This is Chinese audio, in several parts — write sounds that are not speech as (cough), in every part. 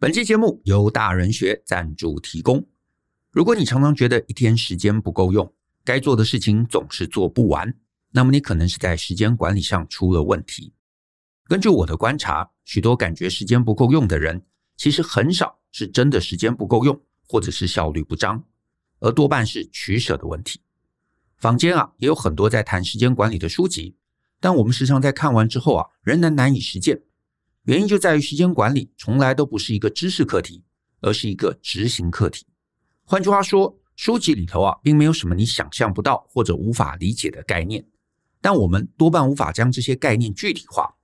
本期节目由大人学赞助提供。如果你常常觉得一天时间不够用，该做的事情总是做不完，那么你可能是在时间管理上出了问题。根据我的观察，许多感觉时间不够用的人，其实很少是真的时间不够用，或者是效率不彰，而多半是取舍的问题。坊间啊，也有很多在谈时间管理的书籍，但我们时常在看完之后啊，仍然难以实践。原因就在于时间管理从来都不是一个知识课题，而是一个执行课题。换句话说，书籍里头啊，并没有什么你想象不到或者无法理解的概念，但我们多半无法将这些概念具体化，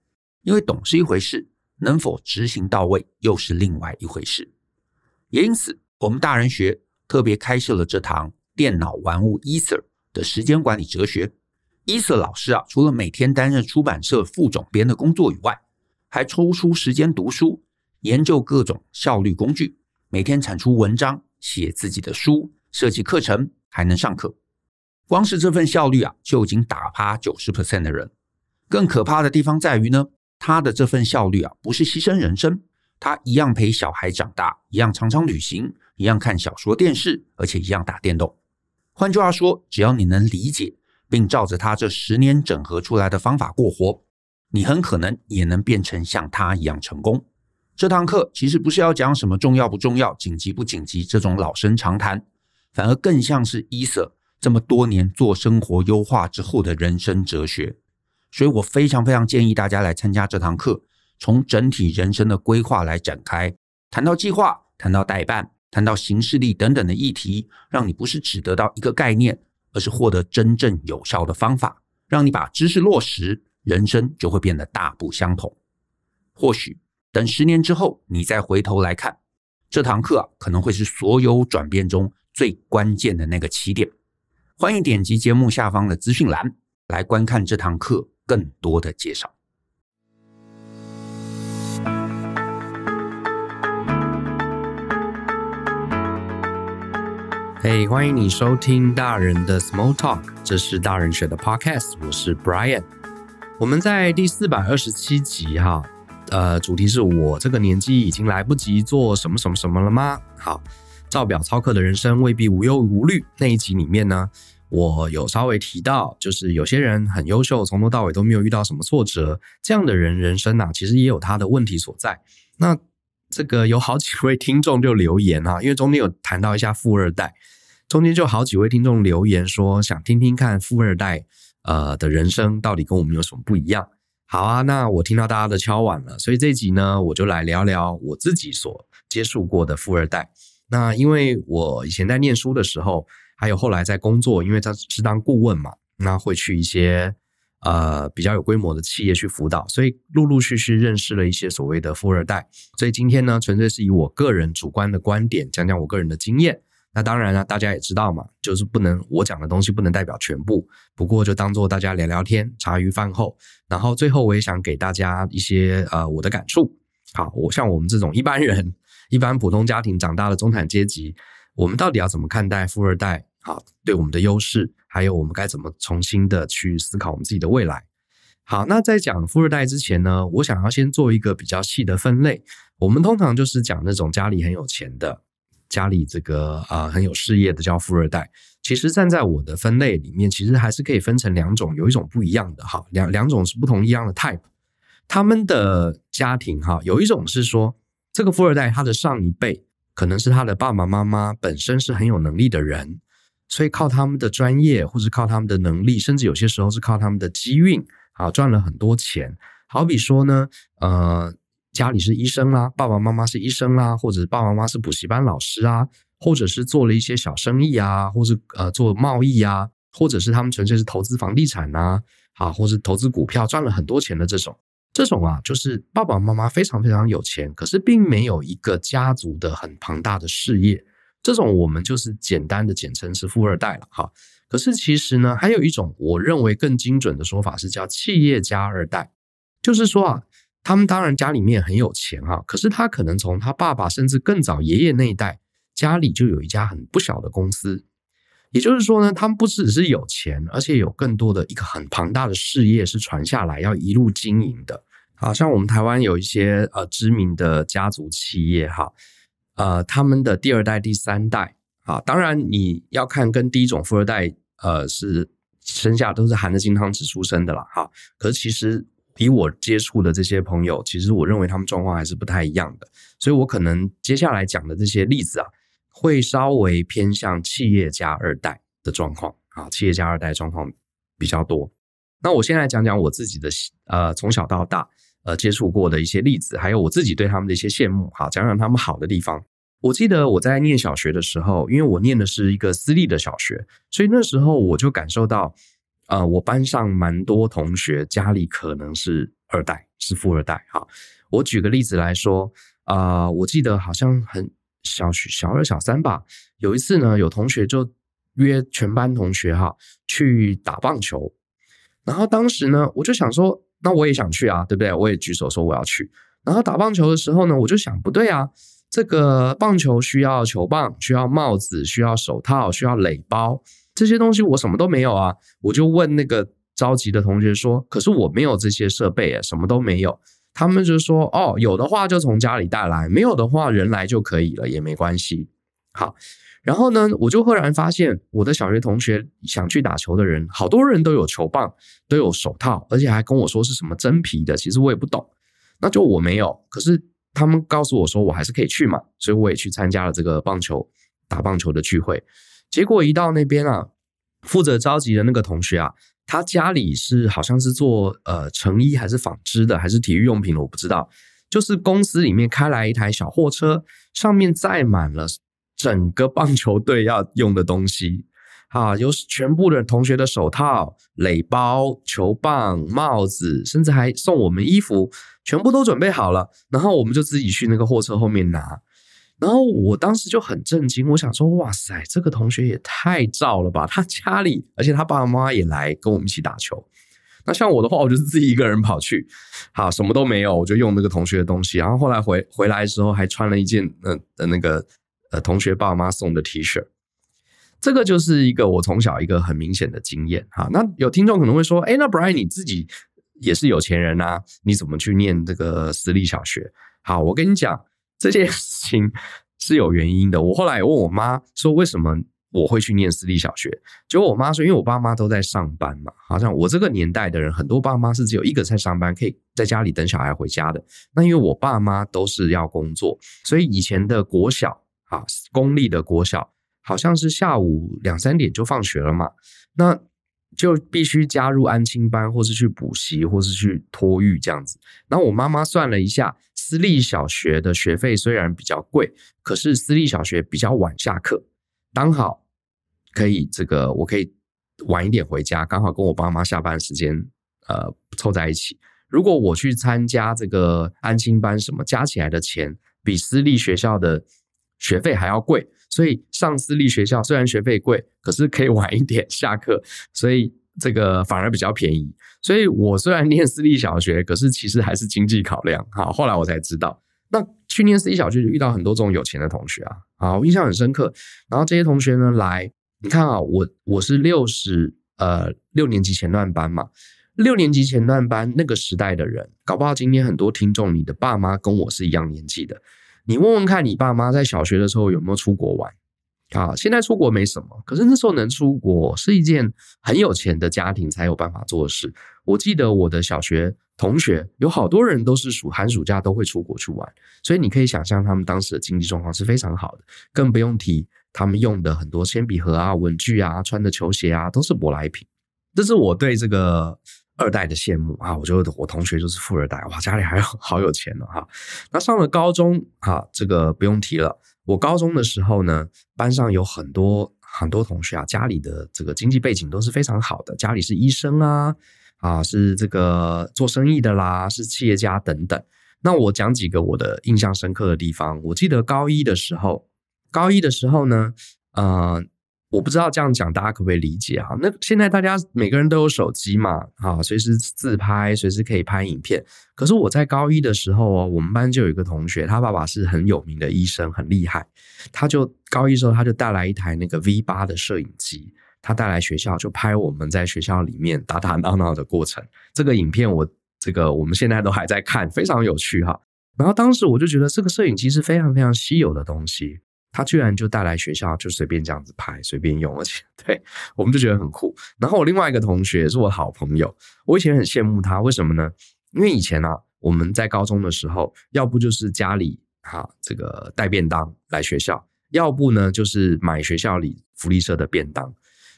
因为懂是一回事，能否执行到位又是另外一回事。也因此，我们大人学特别开设了这堂电脑玩物伊 r 的时间管理哲学。伊 r 老师啊，除了每天担任出版社副总编的工作以外，还抽出时间读书，研究各种效率工具，每天产出文章，写自己的书，设计课程，还能上课。光是这份效率啊，就已经打趴九十 percent 的人。更可怕的地方在于呢，他的这份效率啊，不是牺牲人生，他一样陪小孩长大，一样常常旅行，一样看小说电视，而且一样打电动。换句话说，只要你能理解并照着他这十年整合出来的方法过活。你很可能也能变成像他一样成功。这堂课其实不是要讲什么重要不重要、紧急不紧急这种老生常谈，反而更像是伊瑟这么多年做生活优化之后的人生哲学。所以我非常非常建议大家来参加这堂课，从整体人生的规划来展开，谈到计划，谈到代办，谈到行事力等等的议题，让你不是只得到一个概念，而是获得真正有效的方法，让你把知识落实。人生就会变得大不相同。或许等十年之后，你再回头来看这堂课啊，可能会是所有转变中最关键的那个起点。欢迎点击节目下方的资讯栏来观看这堂课更多的介绍。嘿，欢迎你收听大人的 Small Talk，这是大人学的 Podcast，我是 Brian。我们在第四百二十七集哈，呃，主题是我这个年纪已经来不及做什么什么什么了吗？好，照表操课的人生未必无忧无虑。那一集里面呢，我有稍微提到，就是有些人很优秀，从头到尾都没有遇到什么挫折，这样的人人生呐，其实也有他的问题所在。那这个有好几位听众就留言啊，(laughs) 因为中间有谈到一下富二代，中间就好几位听众留言说想听听看富二代。呃，的人生到底跟我们有什么不一样？好啊，那我听到大家的敲碗了，所以这集呢，我就来聊聊我自己所接触过的富二代。那因为我以前在念书的时候，还有后来在工作，因为他是当顾问嘛，那会去一些呃比较有规模的企业去辅导，所以陆陆续续认识了一些所谓的富二代。所以今天呢，纯粹是以我个人主观的观点，讲讲我个人的经验。那当然了，大家也知道嘛，就是不能我讲的东西不能代表全部。不过就当做大家聊聊天，茶余饭后。然后最后我也想给大家一些呃我的感触。好，我像我们这种一般人，一般普通家庭长大的中产阶级，我们到底要怎么看待富二代？好，对我们的优势，还有我们该怎么重新的去思考我们自己的未来？好，那在讲富二代之前呢，我想要先做一个比较细的分类。我们通常就是讲那种家里很有钱的。家里这个啊很有事业的叫富二代，其实站在我的分类里面，其实还是可以分成两种，有一种不一样的哈，两两种是不同一样的 type。他们的家庭哈，有一种是说这个富二代他的上一辈可能是他的爸爸妈妈本身是很有能力的人，所以靠他们的专业或是靠他们的能力，甚至有些时候是靠他们的机运啊赚了很多钱。好比说呢，呃。家里是医生啦，爸爸妈妈是医生啦，或者爸爸妈妈是补习班老师啊，或者是做了一些小生意啊，或是呃做贸易啊，或者是他们纯粹是投资房地产呐，啊，或者投资股票赚了很多钱的这种，这种啊，就是爸爸妈妈非常非常有钱，可是并没有一个家族的很庞大的事业，这种我们就是简单的简称是富二代了哈。可是其实呢，还有一种我认为更精准的说法是叫企业家二代，就是说啊。他们当然家里面很有钱哈，可是他可能从他爸爸甚至更早爷爷那一代家里就有一家很不小的公司，也就是说呢，他们不只是有钱，而且有更多的一个很庞大的事业是传下来要一路经营的。好像我们台湾有一些呃知名的家族企业哈，呃，他们的第二代、第三代啊，当然你要看跟第一种富二代呃是生下都是含着金汤匙出生的啦哈，可是其实。比我接触的这些朋友，其实我认为他们状况还是不太一样的，所以我可能接下来讲的这些例子啊，会稍微偏向企业家二代的状况啊，企业家二代状况比较多。那我先来讲讲我自己的，呃，从小到大，呃，接触过的一些例子，还有我自己对他们的一些羡慕好，讲讲他们好的地方。我记得我在念小学的时候，因为我念的是一个私立的小学，所以那时候我就感受到。啊，我班上蛮多同学家里可能是二代，是富二代哈。我举个例子来说啊，我记得好像很小学小二、小三吧。有一次呢，有同学就约全班同学哈去打棒球，然后当时呢，我就想说，那我也想去啊，对不对？我也举手说我要去。然后打棒球的时候呢，我就想，不对啊，这个棒球需要球棒，需要帽子，需要手套，需要垒包。这些东西我什么都没有啊！我就问那个着急的同学说：“可是我没有这些设备啊，什么都没有。”他们就说：“哦，有的话就从家里带来，没有的话人来就可以了，也没关系。”好，然后呢，我就赫然发现，我的小学同学想去打球的人，好多人都有球棒，都有手套，而且还跟我说是什么真皮的，其实我也不懂。那就我没有，可是他们告诉我说我还是可以去嘛，所以我也去参加了这个棒球打棒球的聚会。结果一到那边啊，负责召集的那个同学啊，他家里是好像是做呃成衣还是纺织的，还是体育用品的，我不知道。就是公司里面开来一台小货车，上面载满了整个棒球队要用的东西 (laughs) 啊，有全部的同学的手套、垒包、球棒、帽子，甚至还送我们衣服，全部都准备好了。然后我们就自己去那个货车后面拿。然后我当时就很震惊，我想说：“哇塞，这个同学也太造了吧！他家里，而且他爸爸妈妈也来跟我们一起打球。那像我的话，我就是自己一个人跑去，好，什么都没有，我就用那个同学的东西。然后后来回回来的时候，还穿了一件呃呃那个呃同学爸妈送的 T 恤。这个就是一个我从小一个很明显的经验哈。那有听众可能会说：，哎，那 Brian 你自己也是有钱人啊，你怎么去念这个私立小学？好，我跟你讲。”这件事情是有原因的。我后来问我妈说：“为什么我会去念私立小学？”结果我妈说：“因为我爸妈都在上班嘛。好像我这个年代的人，很多爸妈是只有一个在上班，可以在家里等小孩回家的。那因为我爸妈都是要工作，所以以前的国小啊，公立的国小，好像是下午两三点就放学了嘛。那就必须加入安亲班，或是去补习，或是去托育这样子。然后我妈妈算了一下。”私立小学的学费虽然比较贵，可是私立小学比较晚下课，刚好可以这个我可以晚一点回家，刚好跟我爸妈下班时间呃凑在一起。如果我去参加这个安亲班，什么加起来的钱比私立学校的学费还要贵，所以上私立学校虽然学费贵，可是可以晚一点下课，所以。这个反而比较便宜，所以我虽然念私立小学，可是其实还是经济考量。好，后来我才知道，那去年私立小学就遇到很多这种有钱的同学啊，啊，我印象很深刻。然后这些同学呢来，你看啊，我我是六十呃六年级前段班嘛，六年级前段班那个时代的人，搞不好今天很多听众，你的爸妈跟我是一样年纪的，你问问看你爸妈在小学的时候有没有出国玩。啊，现在出国没什么，可是那时候能出国是一件很有钱的家庭才有办法做的事。我记得我的小学同学有好多人都是暑寒暑假都会出国去玩，所以你可以想象他们当时的经济状况是非常好的，更不用提他们用的很多铅笔盒啊、文具啊、穿的球鞋啊都是舶来品。这是我对这个二代的羡慕啊！我觉得我同学就是富二代哇，家里还 (laughs) 好有钱呢哈。那上了高中啊，这个不用提了。我高中的时候呢，班上有很多很多同学啊，家里的这个经济背景都是非常好的，家里是医生啊，啊是这个做生意的啦，是企业家等等。那我讲几个我的印象深刻的地方。我记得高一的时候，高一的时候呢，啊。我不知道这样讲大家可不可以理解啊？那现在大家每个人都有手机嘛，啊，随时自拍，随时可以拍影片。可是我在高一的时候哦，我们班就有一个同学，他爸爸是很有名的医生，很厉害。他就高一时候他就带来一台那个 V 八的摄影机，他带来学校就拍我们在学校里面打打闹闹的过程。这个影片我这个我们现在都还在看，非常有趣哈。然后当时我就觉得这个摄影机是非常非常稀有的东西。他居然就带来学校，就随便这样子拍，随便用，而且对我们就觉得很酷。然后我另外一个同学是我好朋友，我以前很羡慕他，为什么呢？因为以前啊，我们在高中的时候，要不就是家里哈这个带便当来学校，要不呢就是买学校里福利社的便当。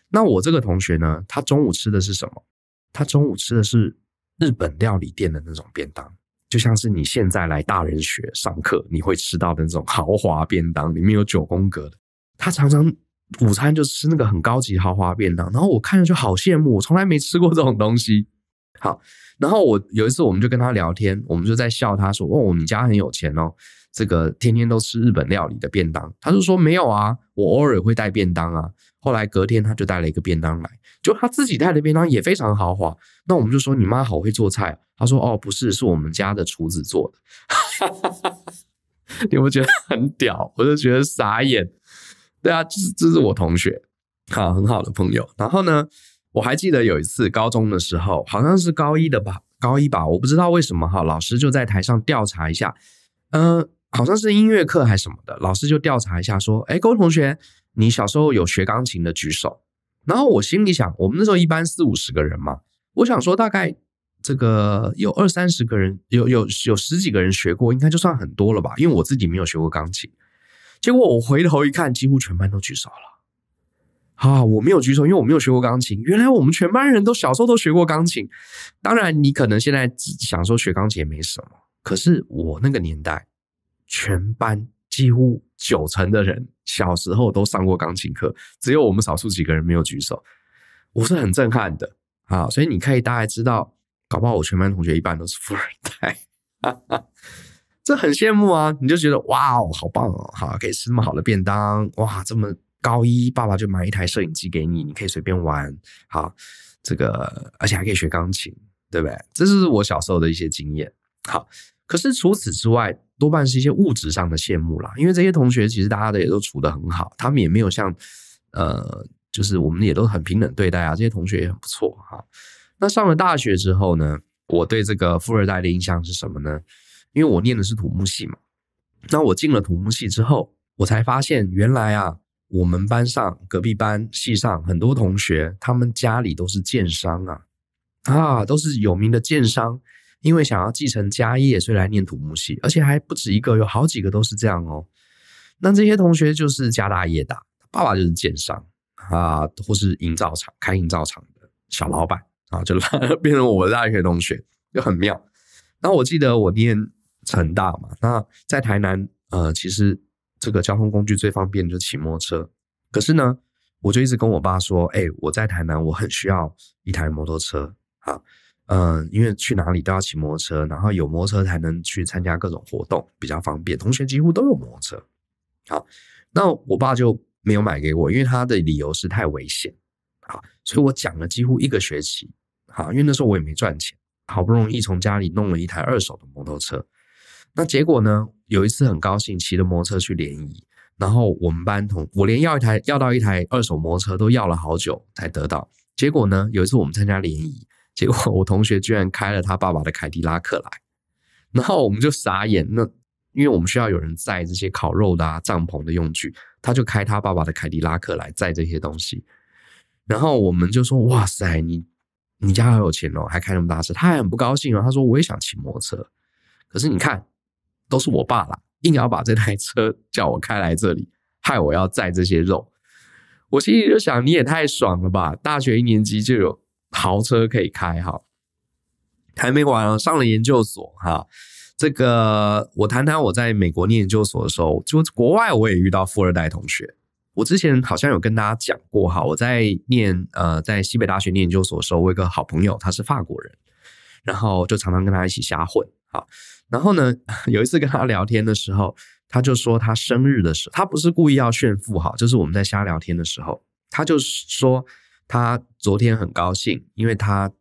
那我这个同学呢，他中午吃的是什么？他中午吃的是日本料理店的那种便当。就像是你现在来大人学上课，你会吃到的那种豪华便当，里面有九宫格的。他常常午餐就吃那个很高级豪华便当，然后我看着就好羡慕，我从来没吃过这种东西。好，然后我有一次我们就跟他聊天，我们就在笑他说：“哦，我们家很有钱哦，这个天天都吃日本料理的便当。”他就说：“没有啊，我偶尔会带便当啊。”后来隔天他就带了一个便当来，就他自己带的便当也非常豪华。那我们就说：“你妈好会做菜。”他说：“哦，不是，是我们家的厨子做的。(laughs) ”你们觉得很屌？我就觉得傻眼。对啊，就是这是我同学，好很好的朋友。然后呢，我还记得有一次高中的时候，好像是高一的吧，高一吧，我不知道为什么哈。老师就在台上调查一下，嗯，好像是音乐课还是什么的。老师就调查一下，说：“哎，位同学，你小时候有学钢琴的举手？”然后我心里想，我们那时候一般四五十个人嘛，我想说大概。这个有二三十个人，有有有十几个人学过，应该就算很多了吧？因为我自己没有学过钢琴。结果我回头一看，几乎全班都举手了。啊，我没有举手，因为我没有学过钢琴。原来我们全班人都小时候都学过钢琴。当然，你可能现在想说学钢琴也没什么，可是我那个年代，全班几乎九成的人小时候都上过钢琴课，只有我们少数几个人没有举手。我是很震撼的啊！所以你可以大概知道。搞不好我全班同学一半都是富二代，(laughs) 这很羡慕啊！你就觉得哇哦，好棒哦，哈，可以吃那么好的便当，哇，这么高一，爸爸就买一台摄影机给你，你可以随便玩，好，这个而且还可以学钢琴，对不对？这是我小时候的一些经验。好，可是除此之外，多半是一些物质上的羡慕啦，因为这些同学其实大家的也都处得很好，他们也没有像呃，就是我们也都很平等对待啊，这些同学也很不错，哈。那上了大学之后呢？我对这个富二代的印象是什么呢？因为我念的是土木系嘛。那我进了土木系之后，我才发现原来啊，我们班上、隔壁班、系上很多同学，他们家里都是建商啊，啊，都是有名的建商，因为想要继承家业，所以来念土木系，而且还不止一个，有好几个都是这样哦。那这些同学就是家大业大，爸爸就是建商啊，或是营造厂开营造厂的小老板。啊，就 (laughs) 变成我的大学同学，就很妙。然后我记得我念成大嘛，那在台南，呃，其实这个交通工具最方便就是骑摩托车。可是呢，我就一直跟我爸说，哎，我在台南我很需要一台摩托车啊，嗯，因为去哪里都要骑摩托车，然后有摩托车才能去参加各种活动比较方便。同学几乎都有摩托车，好，那我爸就没有买给我，因为他的理由是太危险。啊，所以我讲了几乎一个学期啊，因为那时候我也没赚钱，好不容易从家里弄了一台二手的摩托车。那结果呢，有一次很高兴骑着摩托车去联谊，然后我们班同我连要一台要到一台二手摩托车都要了好久才得到。结果呢，有一次我们参加联谊，结果我同学居然开了他爸爸的凯迪拉克来，然后我们就傻眼。那因为我们需要有人载这些烤肉的帐篷的用具，他就开他爸爸的凯迪拉克来载这些东西。然后我们就说，哇塞，你你家好有钱哦，还开那么大车，他还很不高兴哦。他说，我也想骑摩托车，可是你看，都是我爸啦，硬要把这台车 (laughs) 叫我开来这里，害我要载这些肉。我心里就想，你也太爽了吧，大学一年级就有豪车可以开哈。还没完哦，上了研究所哈，这个我谈谈我在美国念研究所的时候，就国外我也遇到富二代同学。我之前好像有跟大家讲过哈，我在念呃，在西北大学念研究所的时候，我一个好朋友，他是法国人，然后就常常跟他一起瞎混哈。然后呢，(laughs) 有一次跟他聊天的时候，他就说他生日的时候，他不是故意要炫富哈，就是我们在瞎聊天的时候，他就说他昨天很高兴，因为他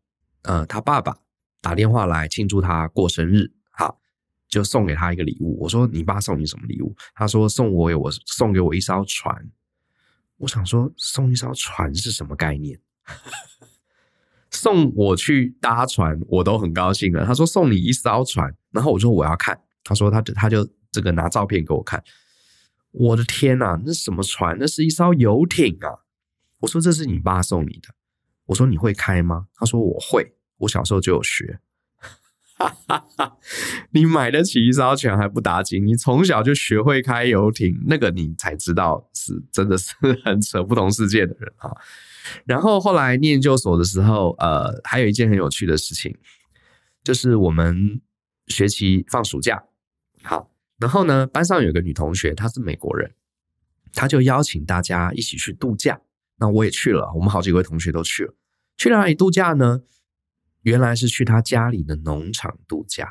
呃他爸爸打电话来庆祝他过生日哈，就送给他一个礼物。我说你爸送你什么礼物？他说送我我送给我一艘船。我想说，送一艘船是什么概念？送我去搭船，我都很高兴了。他说送你一艘船，然后我说我要看。他说他他就这个拿照片给我看。我的天哪，那什么船？那是一艘游艇啊！我说这是你爸送你的。我说你会开吗？他说我会，我小时候就有学。哈哈哈！你买得起一艘船还不打紧，你从小就学会开游艇，那个你才知道是真的是很扯不同世界的人啊。(laughs) 然后后来念研究所的时候，呃，还有一件很有趣的事情，就是我们学期放暑假，好，然后呢，班上有个女同学，她是美国人，她就邀请大家一起去度假。那我也去了，我们好几位同学都去了。去哪里度假呢？原来是去他家里的农场度假。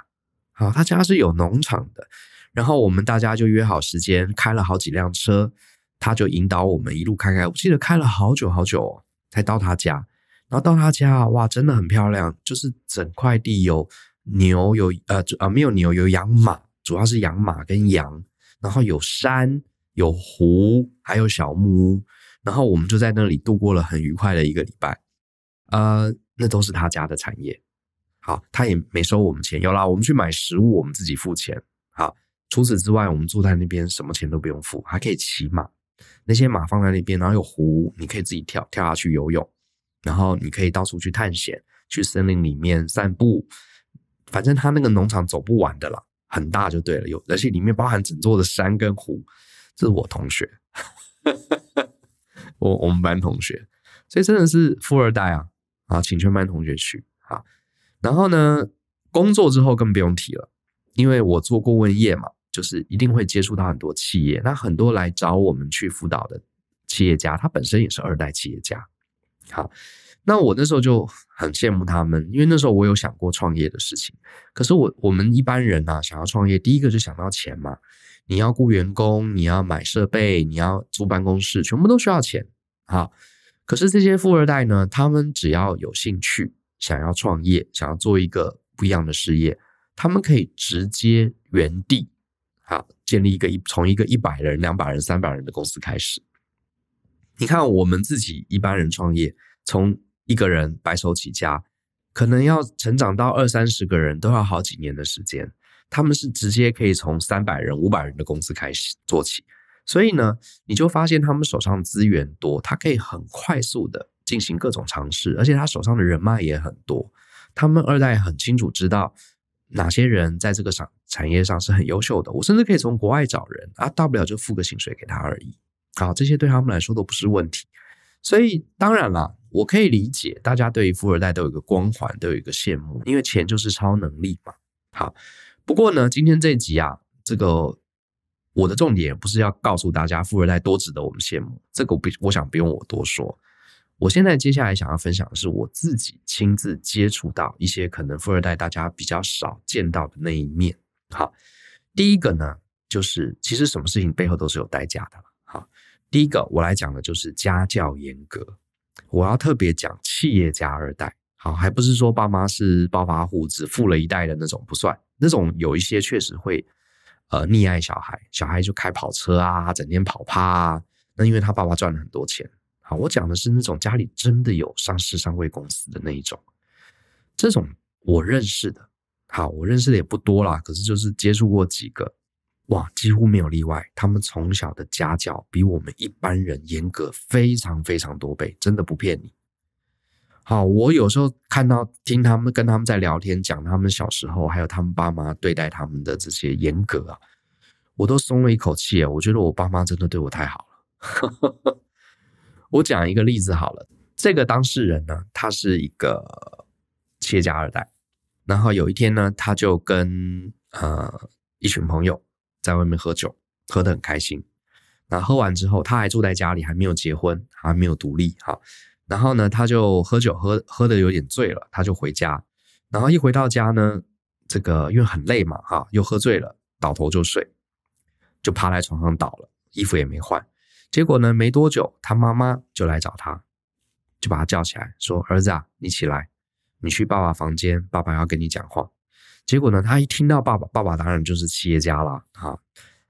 好，他家是有农场的。然后我们大家就约好时间，开了好几辆车，他就引导我们一路开开。我记得开了好久好久才到他家。然后到他家，哇，真的很漂亮，就是整块地有牛有呃呃没有牛有养马，主要是养马跟羊，然后有山有湖，还有小木屋。然后我们就在那里度过了很愉快的一个礼拜。呃。那都是他家的产业，好，他也没收我们钱。有了，我们去买食物，我们自己付钱。好，除此之外，我们住在那边，什么钱都不用付，还可以骑马。那些马放在那边，然后有湖，你可以自己跳跳下去游泳。然后你可以到处去探险，去森林里面散步。反正他那个农场走不完的了，很大就对了。有而且里面包含整座的山跟湖。这是我同学，(laughs) 我我们班同学，所以真的是富二代啊。啊，请全班同学去啊！然后呢，工作之后更不用提了，因为我做顾问业嘛，就是一定会接触到很多企业。那很多来找我们去辅导的企业家，他本身也是二代企业家。好，那我那时候就很羡慕他们，因为那时候我有想过创业的事情。可是我我们一般人啊，想要创业，第一个就想到钱嘛。你要雇员工，你要买设备，你要租办公室，全部都需要钱。好。可是这些富二代呢？他们只要有兴趣，想要创业，想要做一个不一样的事业，他们可以直接原地啊建立一个一从一个一百人、两百人、三百人的公司开始。你看，我们自己一般人创业，从一个人白手起家，可能要成长到二三十个人都要好几年的时间。他们是直接可以从三百人、五百人的公司开始做起。所以呢，你就发现他们手上资源多，他可以很快速的进行各种尝试，而且他手上的人脉也很多。他们二代很清楚知道哪些人在这个上产业上是很优秀的，我甚至可以从国外找人啊，大不了就付个薪水给他而已。好，这些对他们来说都不是问题。所以当然了，我可以理解大家对于富二代都有一个光环，都有一个羡慕，因为钱就是超能力嘛。好，不过呢，今天这集啊，这个。我的重点不是要告诉大家富二代多值得我们羡慕，这个我不，我想不用我多说。我现在接下来想要分享的是我自己亲自接触到一些可能富二代大家比较少见到的那一面。好，第一个呢，就是其实什么事情背后都是有代价的。好，第一个我来讲的就是家教严格。我要特别讲企业家二代。好，还不是说爸妈是暴发户只富了一代的那种不算，那种有一些确实会。呃，溺爱小孩，小孩就开跑车啊，整天跑趴啊。那因为他爸爸赚了很多钱好，我讲的是那种家里真的有上市、上会公司的那一种，这种我认识的，好，我认识的也不多啦，可是就是接触过几个，哇，几乎没有例外，他们从小的家教比我们一般人严格非常非常多倍，真的不骗你。好，我有时候看到听他们跟他们在聊天，讲他们小时候，还有他们爸妈对待他们的这些严格啊，我都松了一口气。啊。我觉得我爸妈真的对我太好了。我讲一个例子好了，这个当事人呢，他是一个企业家二代，然后有一天呢，他就跟呃一群朋友在外面喝酒，喝得很开心。那喝完之后，他还住在家里，还没有结婚，还没有独立。哈。然后呢，他就喝酒喝喝的有点醉了，他就回家。然后一回到家呢，这个因为很累嘛，哈，又喝醉了，倒头就睡，就趴在床上倒了，衣服也没换。结果呢，没多久，他妈妈就来找他，就把他叫起来，说：“儿子啊，你起来，你去爸爸房间，爸爸要跟你讲话。”结果呢，他一听到爸爸，爸爸当然就是企业家了啊，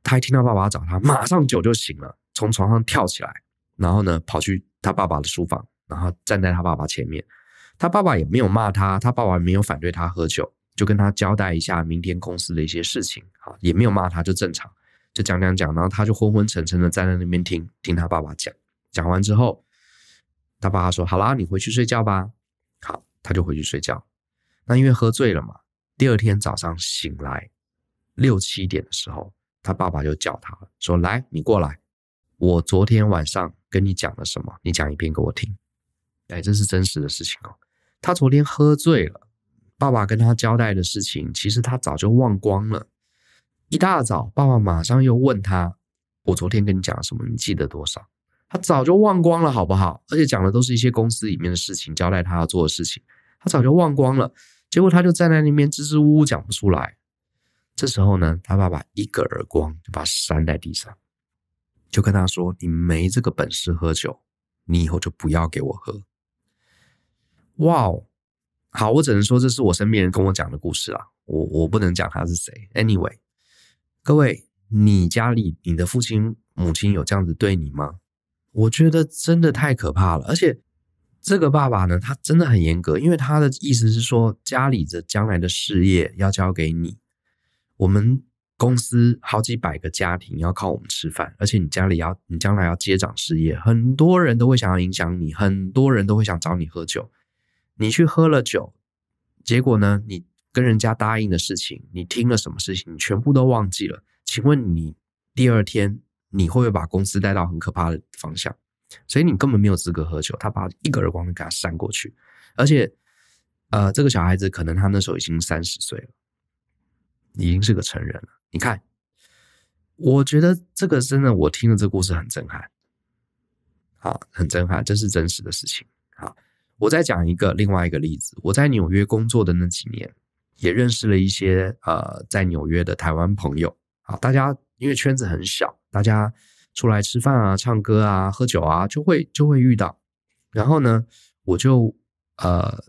他一听到爸爸找他，马上酒就醒了，从床上跳起来，然后呢，跑去他爸爸的书房。然后站在他爸爸前面，他爸爸也没有骂他，他爸爸没有反对他喝酒，就跟他交代一下明天公司的一些事情啊，也没有骂他，就正常，就讲讲讲。然后他就昏昏沉沉的站在那边听，听他爸爸讲。讲完之后，他爸爸说：“好啦，你回去睡觉吧。”好，他就回去睡觉。那因为喝醉了嘛，第二天早上醒来六七点的时候，他爸爸就叫他了，说：“来，你过来，我昨天晚上跟你讲了什么？你讲一遍给我听。”哎，这是真实的事情哦。他昨天喝醉了，爸爸跟他交代的事情，其实他早就忘光了。一大早，爸爸马上又问他：“我昨天跟你讲什么？你记得多少？”他早就忘光了，好不好？而且讲的都是一些公司里面的事情，交代他要做的事情，他早就忘光了。结果他就站在那边支支吾吾讲不出来。这时候呢，他爸爸一个耳光就把扇在地上，就跟他说：“你没这个本事喝酒，你以后就不要给我喝。”哇哦，好，我只能说这是我身边人跟我讲的故事啊，我我不能讲他是谁。Anyway，各位，你家里你的父亲母亲有这样子对你吗？我觉得真的太可怕了。而且这个爸爸呢，他真的很严格，因为他的意思是说，家里的将来的事业要交给你。我们公司好几百个家庭要靠我们吃饭，而且你家里要你将来要接掌事业，很多人都会想要影响你，很多人都会想找你喝酒。你去喝了酒，结果呢？你跟人家答应的事情，你听了什么事情？你全部都忘记了。请问你第二天你会不会把公司带到很可怕的方向？所以你根本没有资格喝酒。他把一个耳光给他扇过去，而且，呃，这个小孩子可能他那时候已经三十岁了，已经是个成人了。你看，我觉得这个真的，我听了这故事很震撼，好，很震撼，这是真实的事情，好。我再讲一个另外一个例子，我在纽约工作的那几年，也认识了一些呃在纽约的台湾朋友。啊，大家因为圈子很小，大家出来吃饭啊、唱歌啊、喝酒啊，就会就会遇到。然后呢，我就呃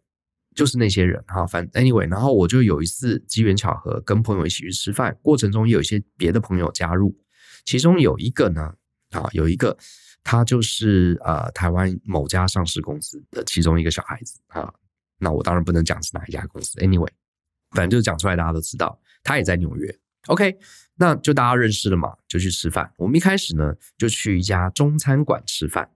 就是那些人哈，反正 anyway，然后我就有一次机缘巧合跟朋友一起去吃饭，过程中也有一些别的朋友加入，其中有一个呢啊有一个。他就是呃台湾某家上市公司的其中一个小孩子啊，那我当然不能讲是哪一家公司，anyway，反正就讲出来大家都知道，他也在纽约，OK，那就大家认识了嘛，就去吃饭。我们一开始呢就去一家中餐馆吃饭，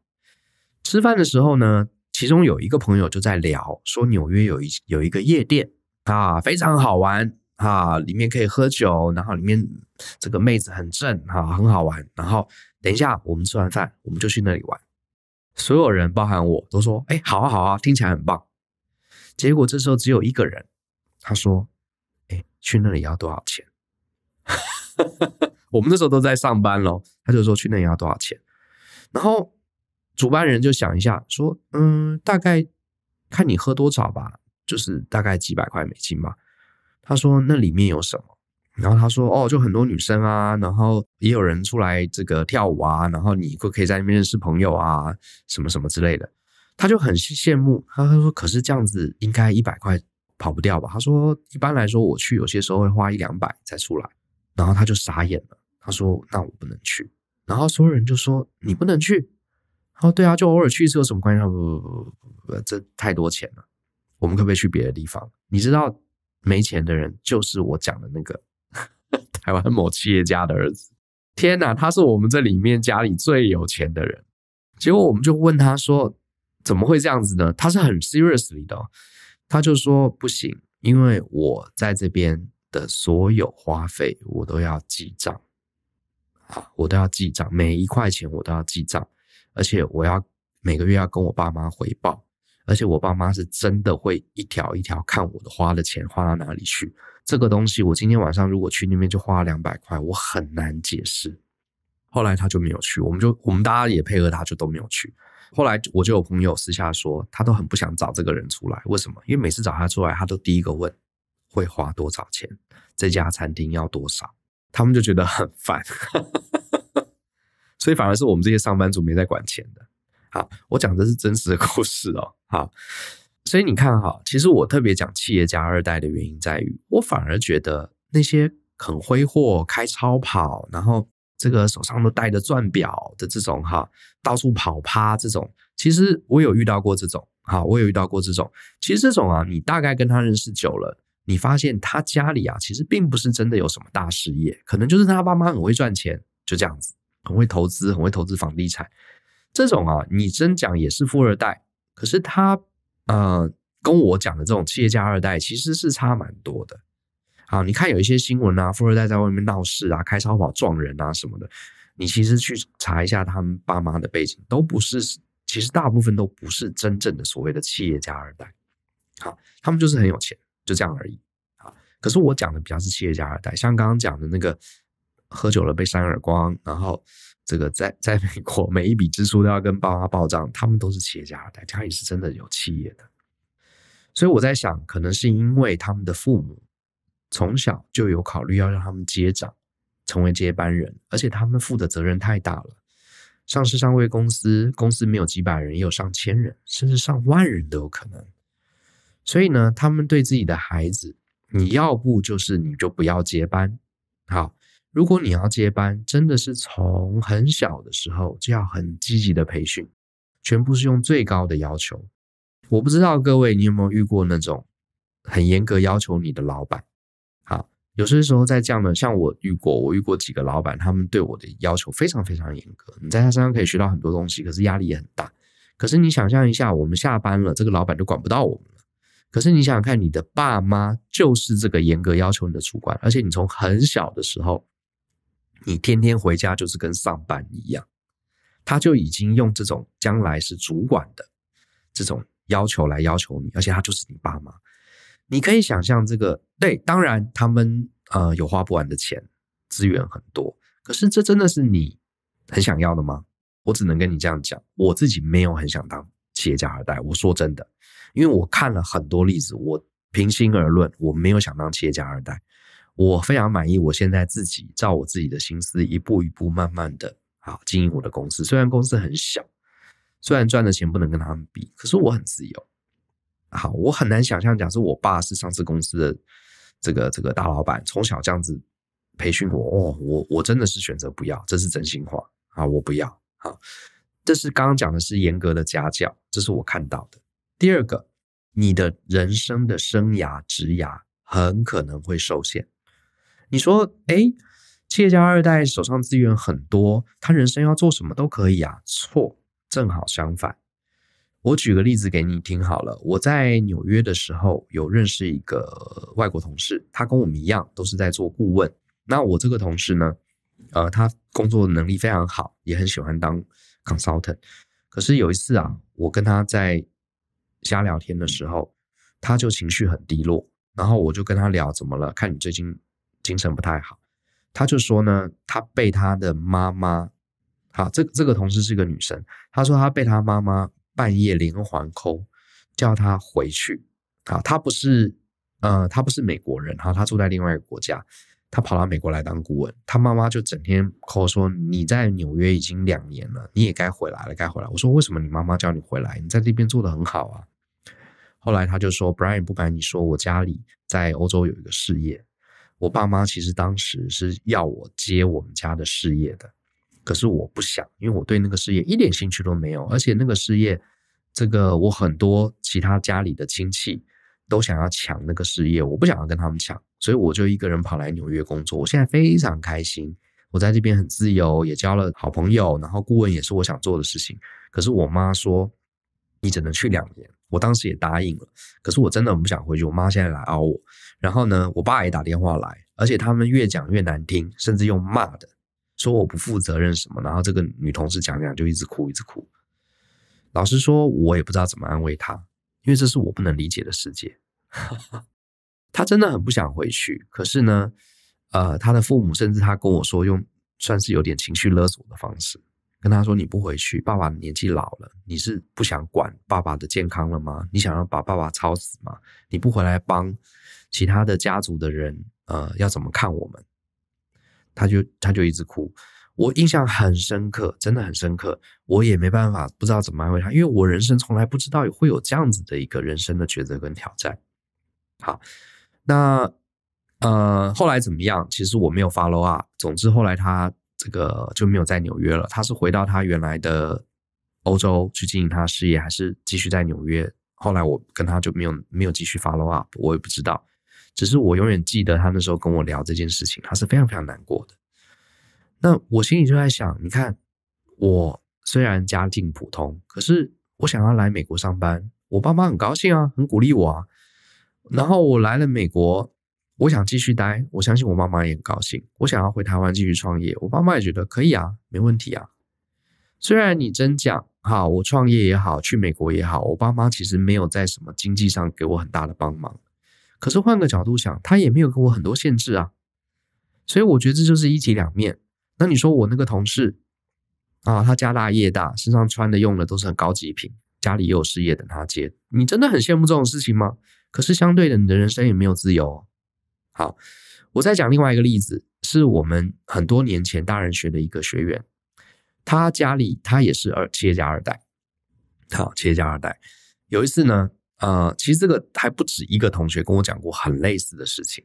吃饭的时候呢，其中有一个朋友就在聊，说纽约有一有一个夜店啊，非常好玩。啊，里面可以喝酒，然后里面这个妹子很正，哈，很好玩。然后等一下，我们吃完饭，我们就去那里玩。所有人包含我都说，哎，好啊，好啊，听起来很棒。结果这时候只有一个人，他说，哎，去那里要多少钱？(laughs) 我们那时候都在上班咯，他就说去那里要多少钱？然后主办人就想一下，说，嗯，大概看你喝多少吧，就是大概几百块美金吧。他说：“那里面有什么？”然后他说：“哦，就很多女生啊，然后也有人出来这个跳舞啊，然后你会可以在那边认识朋友啊，什么什么之类的。”他就很羡慕。他说：“可是这样子应该一百块跑不掉吧？”他说：“一般来说，我去有些时候会花一两百才出来。”然后他就傻眼了。他说：“那我不能去。”然后所有人就说：“你不能去？”哦，对啊，就偶尔去一次有什么关系？”不不不不不，这太多钱了，我们可不可以去别的地方？你知道？没钱的人就是我讲的那个 (laughs) 台湾某企业家的儿子。天哪，他是我们这里面家里最有钱的人。结果我们就问他说：“怎么会这样子呢？”他是很 seriously 的，他就说：“不行，因为我在这边的所有花费我都要记账啊，我都要记账，每一块钱我都要记账，而且我要每个月要跟我爸妈回报。”而且我爸妈是真的会一条一条看我的花的钱花到哪里去。这个东西，我今天晚上如果去那边就花两百块，我很难解释。后来他就没有去，我们就我们大家也配合他，就都没有去。后来我就有朋友私下说，他都很不想找这个人出来，为什么？因为每次找他出来，他都第一个问会花多少钱，这家餐厅要多少，他们就觉得很烦。(laughs) 所以反而是我们这些上班族没在管钱的。好，我讲的是真实的故事哦。好，所以你看哈，其实我特别讲企业家二代的原因在于，我反而觉得那些很挥霍、开超跑，然后这个手上都带着钻表的这种哈，到处跑趴这种，其实我有遇到过这种。好，我有遇到过这种。其实这种啊，你大概跟他认识久了，你发现他家里啊，其实并不是真的有什么大事业，可能就是他爸妈很会赚钱，就这样子，很会投资，很会投资房地产。这种啊，你真讲也是富二代，可是他呃，跟我讲的这种企业家二代其实是差蛮多的。啊，你看有一些新闻啊，富二代在外面闹事啊，开超跑撞人啊什么的，你其实去查一下他们爸妈的背景，都不是，其实大部分都不是真正的所谓的企业家二代。好，他们就是很有钱，就这样而已。啊，可是我讲的比较是企业家二代，像刚刚讲的那个喝酒了被扇耳光，然后。这个在在美国每一笔支出都要跟爸妈报账，他们都是企业家，家里是真的有企业的，所以我在想，可能是因为他们的父母从小就有考虑要让他们接掌，成为接班人，而且他们负的责任太大了，上市上位公司，公司没有几百人，也有上千人，甚至上万人都有可能，所以呢，他们对自己的孩子，你要不就是你就不要接班，好。如果你要接班，真的是从很小的时候就要很积极的培训，全部是用最高的要求。我不知道各位你有没有遇过那种很严格要求你的老板。好，有些时候在这样的，像我遇过，我遇过几个老板，他们对我的要求非常非常严格。你在他身上可以学到很多东西，可是压力也很大。可是你想象一下，我们下班了，这个老板就管不到我们了。可是你想想看，你的爸妈就是这个严格要求你的主管，而且你从很小的时候。你天天回家就是跟上班一样，他就已经用这种将来是主管的这种要求来要求你，而且他就是你爸妈。你可以想象这个对，当然他们呃有花不完的钱，资源很多。可是这真的是你很想要的吗？我只能跟你这样讲，我自己没有很想当企业家二代。我说真的，因为我看了很多例子，我平心而论，我没有想当企业家二代。我非常满意，我现在自己照我自己的心思一步一步慢慢的啊经营我的公司。虽然公司很小，虽然赚的钱不能跟他们比，可是我很自由。好，我很难想象，假设我爸是上市公司的这个这个大老板，从小这样子培训我，哦，我我真的是选择不要，这是真心话啊，我不要啊。这是刚刚讲的是严格的家教，这是我看到的。第二个，你的人生的生涯职涯很可能会受限。你说，哎，企业家二代手上资源很多，他人生要做什么都可以啊？错，正好相反。我举个例子给你听好了。我在纽约的时候有认识一个外国同事，他跟我们一样都是在做顾问。那我这个同事呢，呃，他工作能力非常好，也很喜欢当 consultant。可是有一次啊，我跟他在瞎聊天的时候，他就情绪很低落，然后我就跟他聊，怎么了？看你最近。精神不太好，他就说呢，他被他的妈妈，好，这这个同事是个女生，她说她被她妈妈半夜连环 call，叫她回去。好，她不是，呃，她不是美国人，哈，她住在另外一个国家，她跑到美国来当顾问，她妈妈就整天 call 说，你在纽约已经两年了，你也该回来了，该回来。我说为什么你妈妈叫你回来？你在这边做的很好啊。后来他就说，Brian 不瞒你说，我家里在欧洲有一个事业。我爸妈其实当时是要我接我们家的事业的，可是我不想，因为我对那个事业一点兴趣都没有，而且那个事业，这个我很多其他家里的亲戚都想要抢那个事业，我不想要跟他们抢，所以我就一个人跑来纽约工作。我现在非常开心，我在这边很自由，也交了好朋友，然后顾问也是我想做的事情。可是我妈说，你只能去两年。我当时也答应了，可是我真的很不想回去。我妈现在来熬我，然后呢，我爸也打电话来，而且他们越讲越难听，甚至用骂的说我不负责任什么。然后这个女同事讲讲就一直哭，一直哭。老实说，我也不知道怎么安慰她，因为这是我不能理解的世界。(laughs) 她真的很不想回去，可是呢，呃，她的父母甚至她跟我说，用算是有点情绪勒索的方式。跟他说：“你不回去，爸爸年纪老了，你是不想管爸爸的健康了吗？你想要把爸爸操死吗？你不回来帮其他的家族的人，呃，要怎么看我们？”他就他就一直哭，我印象很深刻，真的很深刻。我也没办法，不知道怎么安慰他，因为我人生从来不知道会有这样子的一个人生的抉择跟挑战。好，那呃，后来怎么样？其实我没有 follow up。总之后来他。这个就没有在纽约了，他是回到他原来的欧洲去经营他的事业，还是继续在纽约？后来我跟他就没有没有继续 follow up，我也不知道。只是我永远记得他那时候跟我聊这件事情，他是非常非常难过的。那我心里就在想，你看，我虽然家境普通，可是我想要来美国上班，我爸妈很高兴啊，很鼓励我啊。然后我来了美国。我想继续待，我相信我妈妈也很高兴。我想要回台湾继续创业，我爸妈也觉得可以啊，没问题啊。虽然你真讲，哈，我创业也好，去美国也好，我爸妈其实没有在什么经济上给我很大的帮忙，可是换个角度想，他也没有给我很多限制啊。所以我觉得这就是一体两面。那你说我那个同事啊，他家大业大，身上穿的用的都是很高级品，家里也有事业等他接，你真的很羡慕这种事情吗？可是相对的，你的人生也没有自由。好，我再讲另外一个例子，是我们很多年前大人学的一个学员，他家里他也是二企业家二代，好企业家二代，有一次呢，呃，其实这个还不止一个同学跟我讲过很类似的事情，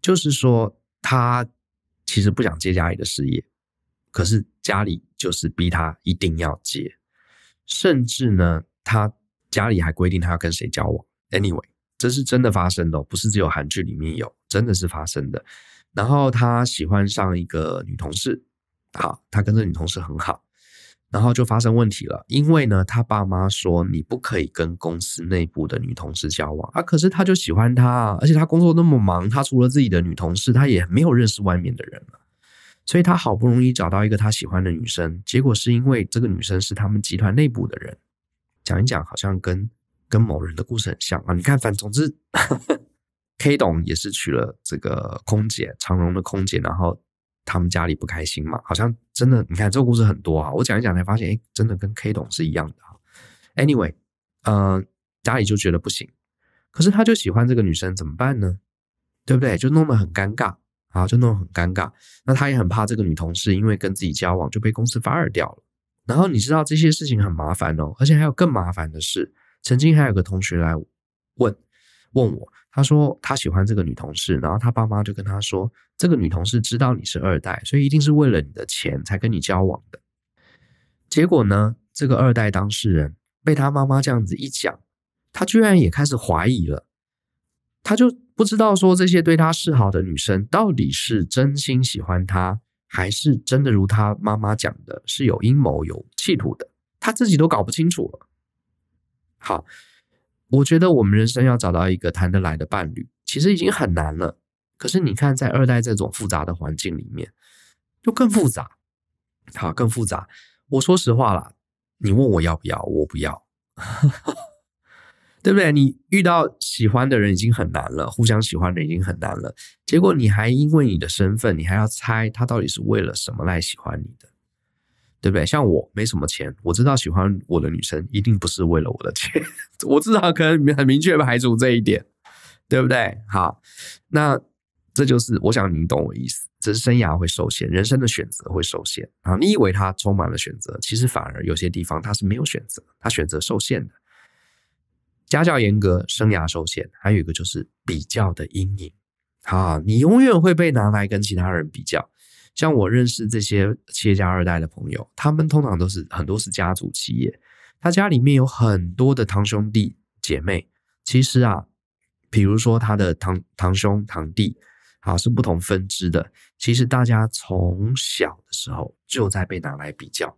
就是说他其实不想接家里的事业，可是家里就是逼他一定要接，甚至呢，他家里还规定他要跟谁交往，anyway。这是真的发生的，不是只有韩剧里面有，真的是发生的。然后他喜欢上一个女同事，好，他跟这女同事很好，然后就发生问题了。因为呢，他爸妈说你不可以跟公司内部的女同事交往啊，可是他就喜欢她，而且他工作那么忙，他除了自己的女同事，他也没有认识外面的人所以他好不容易找到一个他喜欢的女生，结果是因为这个女生是他们集团内部的人，讲一讲好像跟。跟某人的故事很像啊！你看，反总之，(laughs) K 董也是娶了这个空姐，长荣的空姐，然后他们家里不开心嘛？好像真的，你看这个故事很多啊！我讲一讲才发现，哎，真的跟 K 董是一样的。Anyway，呃，家里就觉得不行，可是他就喜欢这个女生，怎么办呢？对不对？就弄得很尴尬啊！就弄得很尴尬。那他也很怕这个女同事，因为跟自己交往就被公司 fire 掉了。然后你知道这些事情很麻烦哦，而且还有更麻烦的事。曾经还有个同学来问问我，他说他喜欢这个女同事，然后他爸妈就跟他说，这个女同事知道你是二代，所以一定是为了你的钱才跟你交往的。结果呢，这个二代当事人被他妈妈这样子一讲，他居然也开始怀疑了，他就不知道说这些对他示好的女生到底是真心喜欢他，还是真的如他妈妈讲的，是有阴谋有企图的，他自己都搞不清楚了。好，我觉得我们人生要找到一个谈得来的伴侣，其实已经很难了。可是你看，在二代这种复杂的环境里面，就更复杂。好，更复杂。我说实话了，你问我要不要，我不要，(laughs) 对不对？你遇到喜欢的人已经很难了，互相喜欢的已经很难了，结果你还因为你的身份，你还要猜他到底是为了什么来喜欢你的。对不对？像我没什么钱，我知道喜欢我的女生一定不是为了我的钱，(laughs) 我至少可能很明确排除这一点，对不对？好，那这就是我想你懂我意思，只是生涯会受限，人生的选择会受限啊。你以为他充满了选择，其实反而有些地方他是没有选择，他选择受限的。家教严格，生涯受限，还有一个就是比较的阴影啊，你永远会被拿来跟其他人比较。像我认识这些企业家二代的朋友，他们通常都是很多是家族企业，他家里面有很多的堂兄弟姐妹。其实啊，比如说他的堂堂兄堂弟啊，是不同分支的。其实大家从小的时候就在被拿来比较，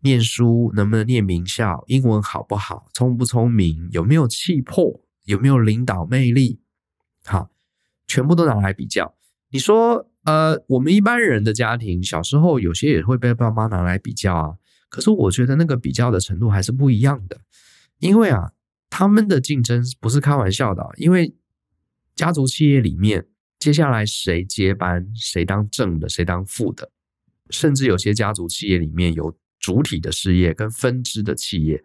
念书能不能念名校，英文好不好，聪不聪明，有没有气魄，有没有领导魅力，好，全部都拿来比较。你说。呃，我们一般人的家庭，小时候有些也会被爸妈拿来比较啊。可是我觉得那个比较的程度还是不一样的，因为啊，他们的竞争不是开玩笑的。因为家族企业里面，接下来谁接班，谁当正的，谁当副的，甚至有些家族企业里面有主体的事业跟分支的企业，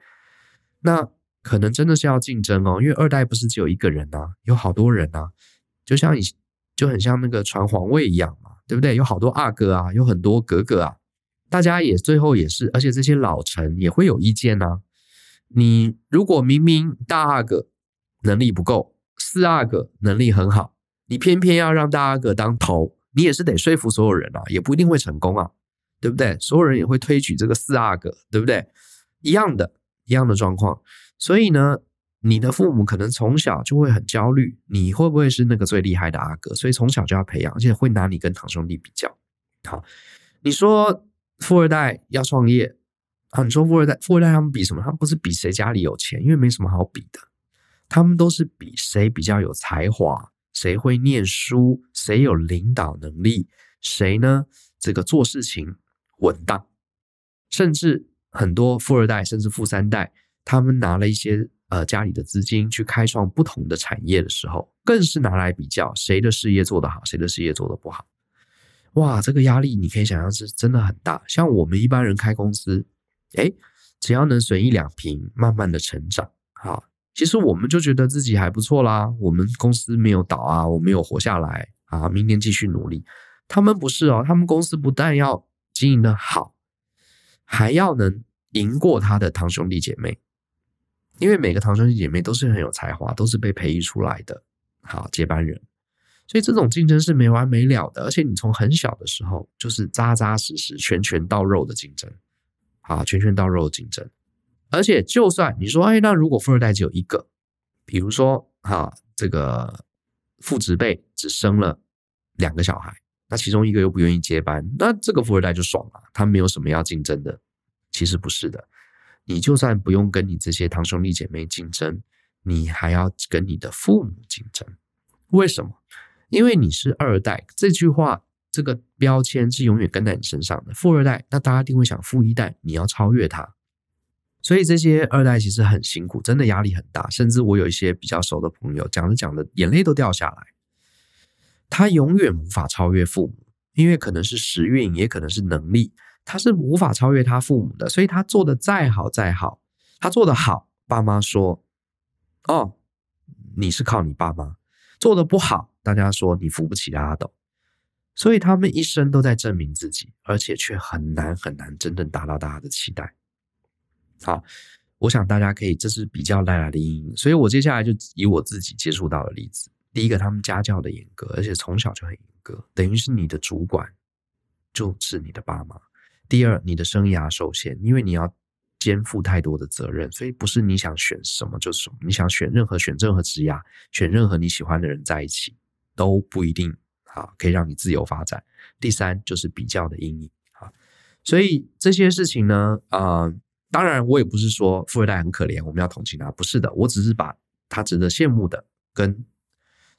那可能真的是要竞争哦。因为二代不是只有一个人啊，有好多人啊，就像以。就很像那个传皇位一样嘛，对不对？有好多阿哥啊，有很多格格啊，大家也最后也是，而且这些老臣也会有意见呐。你如果明明大阿哥能力不够，四阿哥能力很好，你偏偏要让大阿哥当头，你也是得说服所有人啊，也不一定会成功啊，对不对？所有人也会推举这个四阿哥，对不对？一样的，一样的状况，所以呢。你的父母可能从小就会很焦虑，你会不会是那个最厉害的阿哥？所以从小就要培养，而且会拿你跟堂兄弟比较。好，你说富二代要创业啊？你说富二代，富二代他们比什么？他们不是比谁家里有钱，因为没什么好比的。他们都是比谁比较有才华，谁会念书，谁有领导能力，谁呢？这个做事情稳当。甚至很多富二代，甚至富三代，他们拿了一些。呃，家里的资金去开创不同的产业的时候，更是拿来比较谁的事业做得好，谁的事业做得不好。哇，这个压力你可以想象是真的很大。像我们一般人开公司，哎，只要能损一两瓶，慢慢的成长，啊，其实我们就觉得自己还不错啦。我们公司没有倒啊，我没有活下来啊，明年继续努力。他们不是哦，他们公司不但要经营的好，还要能赢过他的堂兄弟姐妹。因为每个堂兄弟姐妹都是很有才华，都是被培育出来的，好接班人，所以这种竞争是没完没了的。而且你从很小的时候就是扎扎实实、拳拳到肉的竞争，好拳拳到肉的竞争。而且就算你说，哎，那如果富二代只有一个，比如说哈这个父职辈只生了两个小孩，那其中一个又不愿意接班，那这个富二代就爽了，他没有什么要竞争的。其实不是的。你就算不用跟你这些堂兄弟姐妹竞争，你还要跟你的父母竞争。为什么？因为你是二代，这句话这个标签是永远跟在你身上的。富二代，那大家一定会想富一代，你要超越他。所以这些二代其实很辛苦，真的压力很大。甚至我有一些比较熟的朋友，讲着讲着眼泪都掉下来。他永远无法超越父母，因为可能是时运，也可能是能力。他是无法超越他父母的，所以他做的再好再好，他做的好，爸妈说，哦，你是靠你爸妈；做的不好，大家说你扶不起的阿斗。所以他们一生都在证明自己，而且却很难很难真正达到大家的期待。好，我想大家可以，这是比较赖赖的阴影。所以我接下来就以我自己接触到的例子，第一个，他们家教的严格，而且从小就很严格，等于是你的主管就是你的爸妈。第二，你的生涯受限，因为你要肩负太多的责任，所以不是你想选什么就是什么，你想选任何选任何职业，选任何你喜欢的人在一起都不一定啊，可以让你自由发展。第三，就是比较的阴影啊，所以这些事情呢，啊，当然我也不是说富二代很可怜，我们要同情他，不是的，我只是把他值得羡慕的跟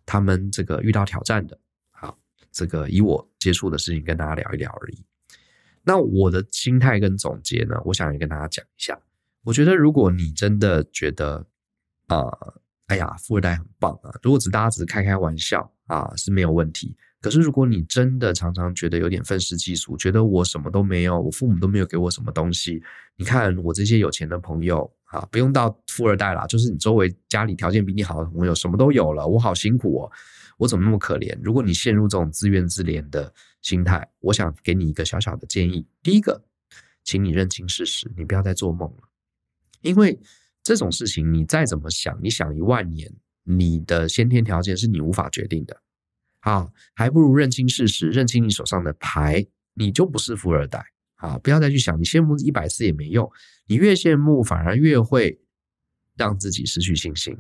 他们这个遇到挑战的，好，这个以我接触的事情跟大家聊一聊而已。那我的心态跟总结呢？我想也跟大家讲一下。我觉得如果你真的觉得啊，哎呀，富二代很棒啊，如果只大家只是开开玩笑啊是没有问题。可是如果你真的常常觉得有点愤世嫉俗，觉得我什么都没有，我父母都没有给我什么东西，你看我这些有钱的朋友啊，不用到富二代了，就是你周围家里条件比你好的朋友，什么都有了，我好辛苦哦。我怎么那么可怜？如果你陷入这种自怨自怜的心态，我想给你一个小小的建议：第一个，请你认清事实，你不要再做梦了，因为这种事情你再怎么想，你想一万年，你的先天条件是你无法决定的。好，还不如认清事实，认清你手上的牌，你就不是富二代。好，不要再去想，你羡慕一百次也没用，你越羡慕反而越会让自己失去信心。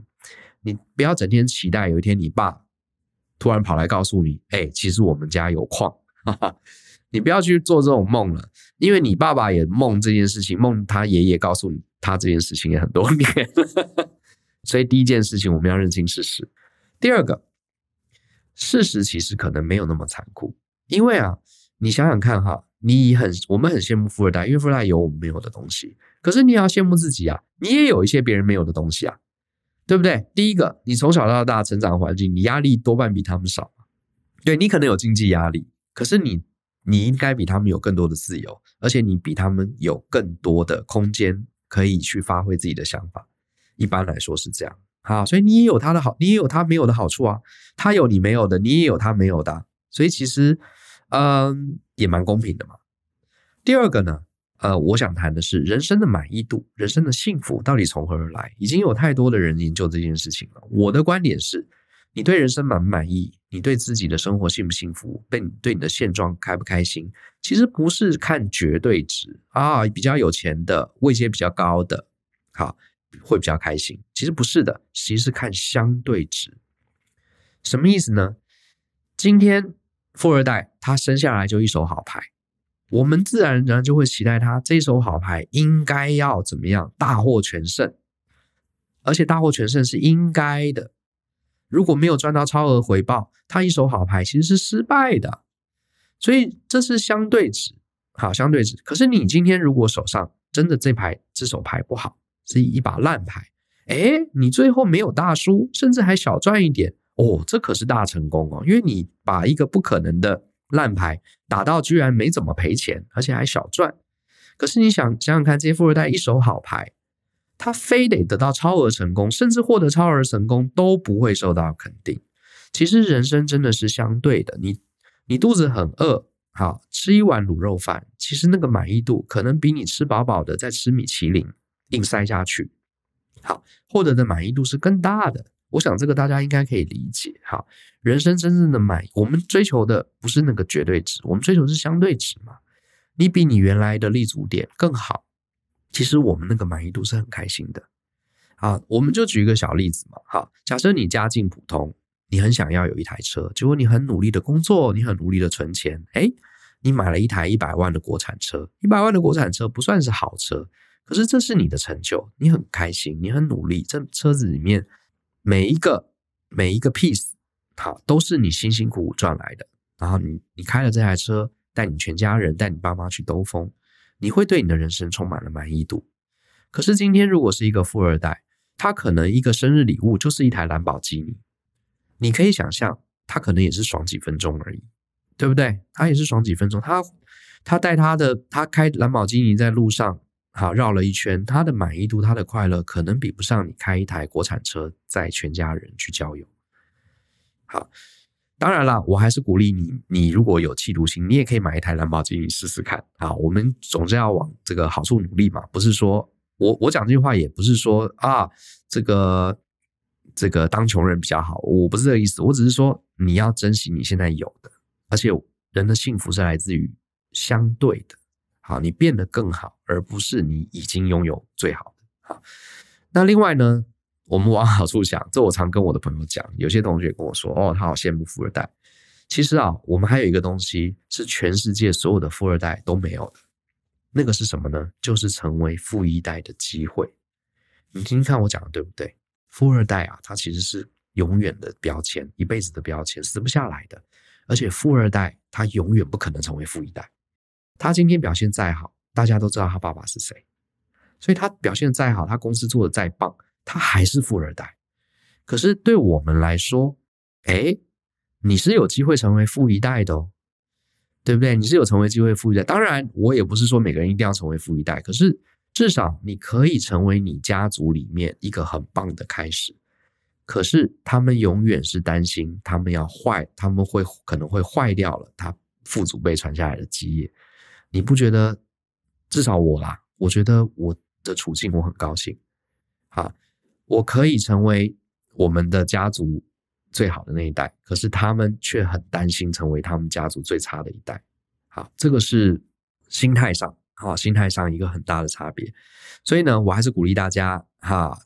你不要整天期待有一天你爸。突然跑来告诉你，哎，其实我们家有矿，你不要去做这种梦了，因为你爸爸也梦这件事情，梦他爷爷告诉你他这件事情也很多年 (laughs) 所以第一件事情我们要认清事实，第二个，事实其实可能没有那么残酷，因为啊，你想想看哈，你很我们很羡慕富二代，因为富二代有我们没有的东西，可是你也要羡慕自己啊，你也有一些别人没有的东西啊。对不对？第一个，你从小到大成长环境，你压力多半比他们少。对你可能有经济压力，可是你你应该比他们有更多的自由，而且你比他们有更多的空间可以去发挥自己的想法。一般来说是这样。好，所以你也有他的好，你也有他没有的好处啊。他有你没有的，你也有他没有的。所以其实，嗯，也蛮公平的嘛。第二个呢？呃，我想谈的是人生的满意度、人生的幸福到底从何而来？已经有太多的人研究这件事情了。我的观点是，你对人生满不满意？你对自己的生活幸不幸福？被你对你的现状开不开心？其实不是看绝对值啊，比较有钱的、位阶比较高的，好会比较开心。其实不是的，其实是看相对值。什么意思呢？今天富二代他生下来就一手好牌。我们自然而然就会期待他这一手好牌应该要怎么样大获全胜，而且大获全胜是应该的。如果没有赚到超额回报，他一手好牌其实是失败的。所以这是相对值，好，相对值。可是你今天如果手上真的这牌这手牌不好，是一把烂牌，哎，你最后没有大输，甚至还小赚一点哦，这可是大成功哦，因为你把一个不可能的。烂牌打到居然没怎么赔钱，而且还小赚。可是你想想想看，这些富二代一手好牌，他非得得到超额成功，甚至获得超额成功都不会受到肯定。其实人生真的是相对的。你你肚子很饿，好吃一碗卤肉饭，其实那个满意度可能比你吃饱饱的再吃米其林硬塞下去，好获得的满意度是更大的。我想这个大家应该可以理解，哈。人生真正的满，意，我们追求的不是那个绝对值，我们追求是相对值嘛。你比你原来的立足点更好，其实我们那个满意度是很开心的。啊，我们就举一个小例子嘛。好，假设你家境普通，你很想要有一台车，结果你很努力的工作，你很努力的存钱，哎，你买了一台一百万的国产车，一百万的国产车不算是好车，可是这是你的成就，你很开心，你很努力，这车子里面每一个每一个 piece。好，都是你辛辛苦苦赚来的。然后你你开了这台车，带你全家人，带你爸妈去兜风，你会对你的人生充满了满意度。可是今天如果是一个富二代，他可能一个生日礼物就是一台兰博基尼，你可以想象，他可能也是爽几分钟而已，对不对？他也是爽几分钟。他他带他的，他开兰博基尼在路上，好绕了一圈，他的满意度，他的快乐可能比不上你开一台国产车载全家人去郊游。好，当然了，我还是鼓励你。你如果有企图心，你也可以买一台蓝宝尼试试看啊。我们总是要往这个好处努力嘛。不是说，我我讲这句话也不是说啊，这个这个当穷人比较好，我不是这个意思。我只是说，你要珍惜你现在有的，而且人的幸福是来自于相对的。好，你变得更好，而不是你已经拥有最好的。好，那另外呢？我们往好处想，这我常跟我的朋友讲。有些同学跟我说：“哦，他好羡慕富二代。”其实啊，我们还有一个东西是全世界所有的富二代都没有的，那个是什么呢？就是成为富一代的机会。你听听看，我讲的对不对？富二代啊，他其实是永远的标签，一辈子的标签，撕不下来的。而且富二代他永远不可能成为富一代，他今天表现再好，大家都知道他爸爸是谁，所以他表现再好，他公司做的再棒。他还是富二代，可是对我们来说，哎，你是有机会成为富一代的哦，对不对？你是有成为机会富一代。当然，我也不是说每个人一定要成为富一代，可是至少你可以成为你家族里面一个很棒的开始。可是他们永远是担心，他们要坏，他们会可能会坏掉了他父祖辈传下来的基业。你不觉得？至少我啦，我觉得我的处境我很高兴，啊。我可以成为我们的家族最好的那一代，可是他们却很担心成为他们家族最差的一代。好，这个是心态上，好，心态上一个很大的差别。所以呢，我还是鼓励大家哈，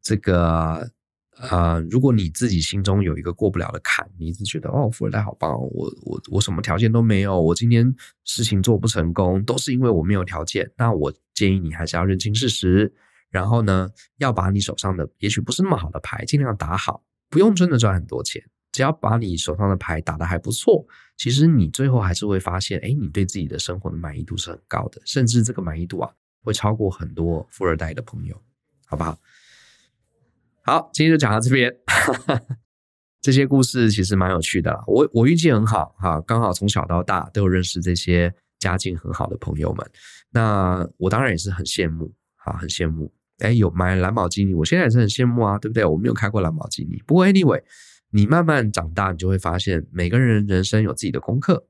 这个啊，如果你自己心中有一个过不了的坎，你一直觉得哦，富二代好棒，我我我什么条件都没有，我今天事情做不成功都是因为我没有条件。那我建议你还是要认清事实。然后呢，要把你手上的也许不是那么好的牌尽量打好，不用真的赚很多钱，只要把你手上的牌打得还不错，其实你最后还是会发现，哎，你对自己的生活的满意度是很高的，甚至这个满意度啊会超过很多富二代的朋友，好不好，好，今天就讲到这边，(laughs) 这些故事其实蛮有趣的我我运气很好哈，刚好从小到大都有认识这些家境很好的朋友们，那我当然也是很羡慕啊，很羡慕。哎，有买蓝宝基尼，我现在也是很羡慕啊，对不对？我没有开过蓝宝基尼。不过 anyway，你慢慢长大，你就会发现每个人人生有自己的功课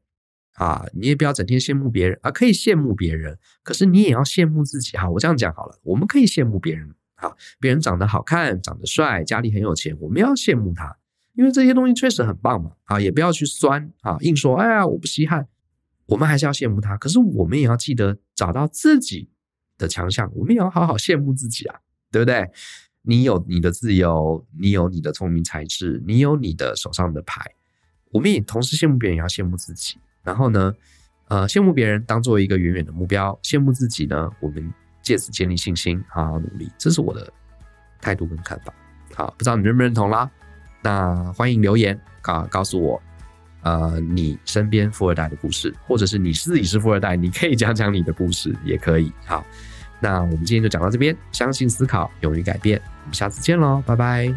啊。你也不要整天羡慕别人啊，可以羡慕别人，可是你也要羡慕自己。哈，我这样讲好了，我们可以羡慕别人啊，别人长得好看、长得帅、家里很有钱，我们要羡慕他，因为这些东西确实很棒嘛。啊，也不要去酸啊，硬说哎呀我不稀罕，我们还是要羡慕他。可是我们也要记得找到自己。的强项，我们也要好好羡慕自己啊，对不对？你有你的自由，你有你的聪明才智，你有你的手上的牌，我们也同时羡慕别人，也要羡慕自己。然后呢，呃，羡慕别人当做一个远远的目标，羡慕自己呢，我们借此建立信心，好好努力。这是我的态度跟看法。好，不知道你认不认同啦？那欢迎留言啊，告诉我。呃，你身边富二代的故事，或者是你自己是富二代，你可以讲讲你的故事，也可以。好，那我们今天就讲到这边，相信思考，勇于改变，我们下次见喽，拜拜。